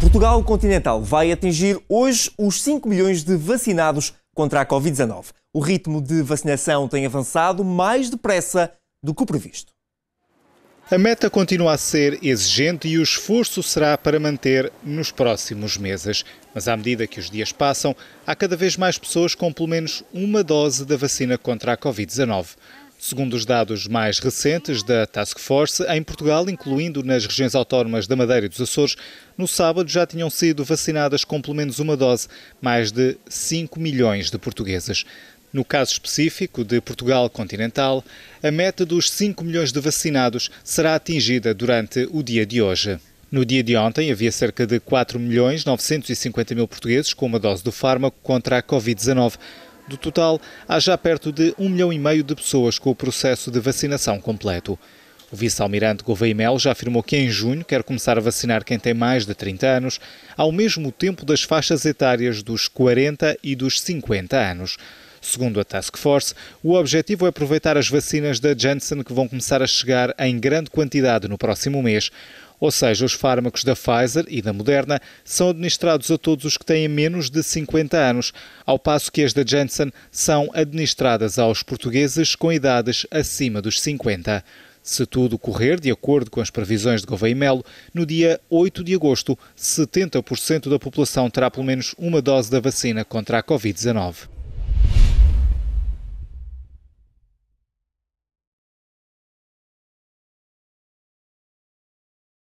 Portugal continental vai atingir hoje os 5 milhões de vacinados contra a Covid-19. O ritmo de vacinação tem avançado mais depressa do que o previsto. A meta continua a ser exigente e o esforço será para manter nos próximos meses. Mas à medida que os dias passam, há cada vez mais pessoas com pelo menos uma dose da vacina contra a Covid-19. Segundo os dados mais recentes da Task Force, em Portugal, incluindo nas regiões autónomas da Madeira e dos Açores, no sábado já tinham sido vacinadas com pelo menos uma dose mais de 5 milhões de portuguesas. No caso específico de Portugal continental, a meta dos 5 milhões de vacinados será atingida durante o dia de hoje. No dia de ontem, havia cerca de 4 milhões 950 mil portugueses com uma dose do fármaco contra a Covid-19. Do total, há já perto de um milhão e meio de pessoas com o processo de vacinação completo. O vice-almirante Gouveia Mel já afirmou que em junho quer começar a vacinar quem tem mais de 30 anos, ao mesmo tempo das faixas etárias dos 40 e dos 50 anos. Segundo a Task Force, o objetivo é aproveitar as vacinas da Janssen que vão começar a chegar em grande quantidade no próximo mês. Ou seja, os fármacos da Pfizer e da Moderna são administrados a todos os que têm menos de 50 anos, ao passo que as da Janssen são administradas aos portugueses com idades acima dos 50. Se tudo correr de acordo com as previsões de Gouveia e Melo, no dia 8 de agosto, 70% da população terá pelo menos uma dose da vacina contra a Covid-19.